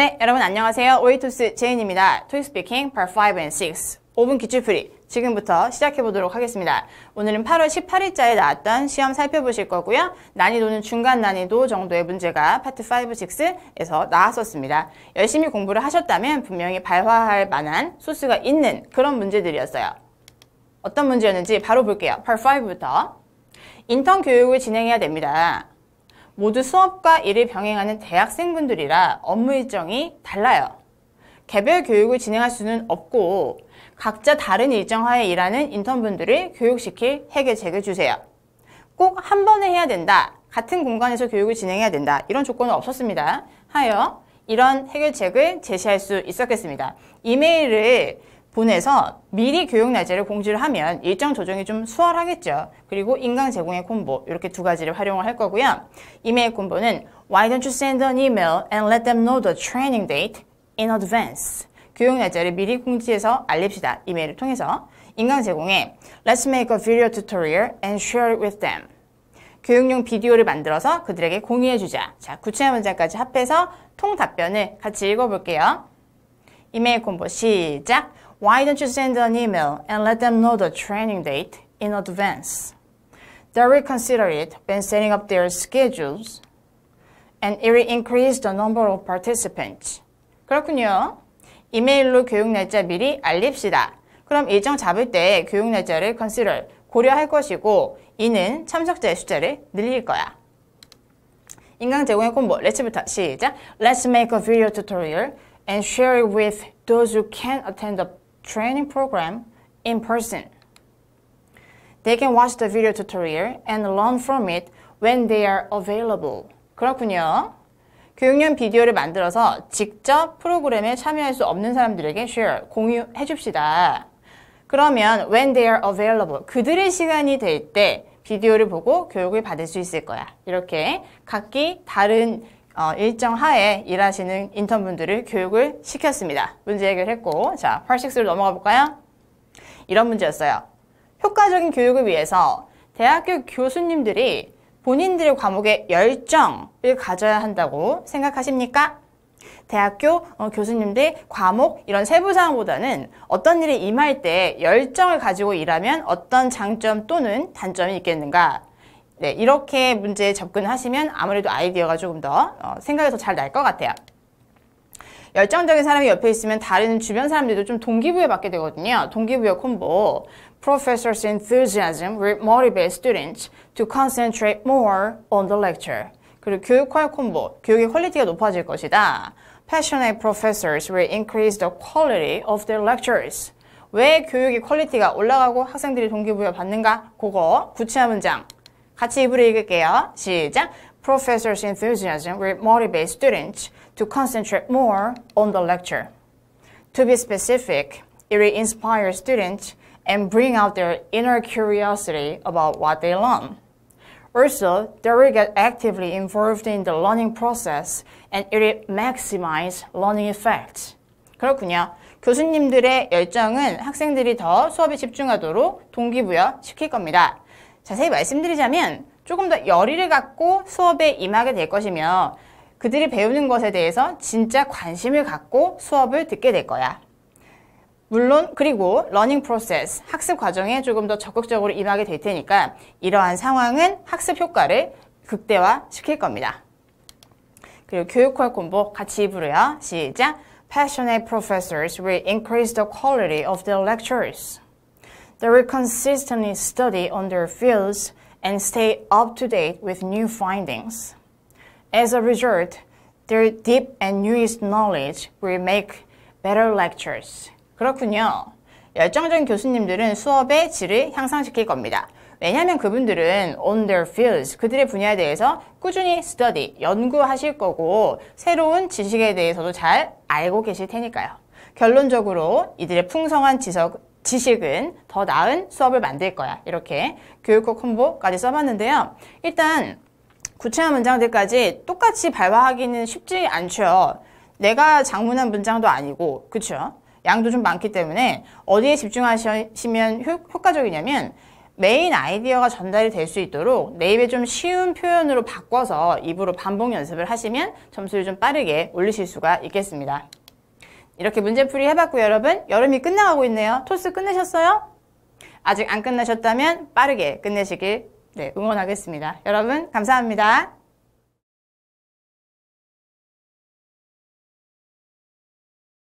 네, 여러분 안녕하세요. 오이투스 제인입니다. 토익 스피킹 part 5 and 6 5분 기출풀이 지금부터 시작해 보도록 하겠습니다. 오늘은 8월 18일자에 나왔던 시험 살펴보실 거고요. 난이도는 중간 난이도 정도의 문제가 파트 5, 6에서 나왔었습니다. 열심히 공부를 하셨다면 분명히 발화할 만한 소스가 있는 그런 문제들이었어요. 어떤 문제였는지 바로 볼게요. part 5부터 인턴 교육을 진행해야 됩니다. 모두 수업과 일을 병행하는 대학생분들이라 업무 일정이 달라요. 개별 교육을 진행할 수는 없고 각자 다른 일정 하에 일하는 인턴분들을 교육시킬 해결책을 주세요. 꼭 한 번에 해야 된다. 같은 공간에서 교육을 진행해야 된다. 이런 조건은 없었습니다. 하여 이런 해결책을 제시할 수 있었겠습니다. 이메일을 보내서 미리 교육 날짜를 공지를 하면 일정 조정이 좀 수월하겠죠. 그리고 인강 제공의 콤보 이렇게 두 가지를 활용을 할 거고요. 이메일 콤보는 Why don't you send an email and let them know the training date in advance? 교육 날짜를 미리 공지해서 알립시다. 이메일을 통해서 인강 제공에 Let's make a video tutorial and share it with them. 교육용 비디오를 만들어서 그들에게 공유해주자. 자, 구체화 문장까지 합해서 통 답변을 같이 읽어볼게요. 이메일 콤보 시작! Why don't you send an email and let them know the training date in advance? They will reconsider it when setting up their schedules and it will increase the number of participants. 그렇군요. 이메일로 교육 날짜 미리 알립시다. 그럼 일정 잡을 때 교육 날짜를 consider, 고려할 것이고 이는 참석자의 숫자를 늘릴 거야. 인강 제공의 콤보, 렛츠부터 시작! Let's make a video tutorial and share it with those who can't attend the training program in person. They can watch the video tutorial and learn from it when they are available. 그렇군요. 교육용 비디오를 만들어서 직접 프로그램에 참여할 수 없는 사람들에게 share, 공유해 줍시다. 그러면 when they are available, 그들의 시간이 될 때 비디오를 보고 교육을 받을 수 있을 거야. 이렇게 각기 다른 어, 일정 하에 일하시는 인턴분들을 교육을 시켰습니다. 문제 해결했고 자, 86로 넘어가 볼까요? 이런 문제였어요. 효과적인 교육을 위해서 대학교 교수님들이 본인들의 과목에 열정을 가져야 한다고 생각하십니까? 대학교 어, 교수님들 과목 이런 세부사항보다는 어떤 일에 임할 때 열정을 가지고 일하면 어떤 장점 또는 단점이 있겠는가 네, 이렇게 문제에 접근하시면 아무래도 아이디어가 조금 더 어, 생각이 더잘날 것 같아요. 열정적인 사람이 옆에 있으면 다른 주변 사람들도 좀 동기부여 받게 되거든요. 동기부여 콤보. Professor's enthusiasm will motivate students to concentrate more on the lecture. 그리고 교육화의 콤보. 교육의 퀄리티가 높아질 것이다. Passionate professors will increase the quality of their lectures. 왜 교육의 퀄리티가 올라가고 학생들이 동기부여 받는가? 그거 구체화 문장. 같이 입으로 읽을게요. 시작. Professor's enthusiasm will motivate students to concentrate more on the lecture. To be specific, it will inspire students and bring out their inner curiosity about what they learn. Also, they will get actively involved in the learning process and it will maximize learning effects. 그렇군요. 교수님들의 열정은 학생들이 더 수업에 집중하도록 동기부여 시킬 겁니다. 자세히 말씀드리자면 조금 더 열의를 갖고 수업에 임하게 될 것이며 그들이 배우는 것에 대해서 진짜 관심을 갖고 수업을 듣게 될 거야. 물론 그리고 러닝 프로세스, 학습 과정에 조금 더 적극적으로 임하게 될 테니까 이러한 상황은 학습 효과를 극대화 시킬 겁니다. 그리고 교육콜 공보 같이 부르요. 시작! Passionate professors will increase the quality of their lectures. They will consistently study on their fields and stay up to date with new findings. As a result, their deep and newest knowledge will make better lectures. 그렇군요. 열정적인 교수님들은 수업의 질을 향상시킬 겁니다. 왜냐하면 그분들은 on their fields, 그들의 분야에 대해서 꾸준히 study, 연구하실 거고 새로운 지식에 대해서도 잘 알고 계실 테니까요. 결론적으로 이들의 풍성한 지적, 지식은 더 나은 수업을 만들 거야. 이렇게 교육과 콤보까지 써봤는데요. 일단 구체화 문장들까지 똑같이 발화하기는 쉽지 않죠. 내가 장문한 문장도 아니고 그쵸? 양도 좀 많기 때문에 어디에 집중하시면 효과적이냐면 메인 아이디어가 전달이 될 수 있도록 내 입에 좀 쉬운 표현으로 바꿔서 입으로 반복 연습을 하시면 점수를 좀 빠르게 올리실 수가 있겠습니다. 이렇게 문제풀이 해봤고요 여러분 여름이 끝나가고 있네요 토스 끝내셨어요? 아직 안 끝내셨다면 빠르게 끝내시길 네, 응원하겠습니다 여러분 감사합니다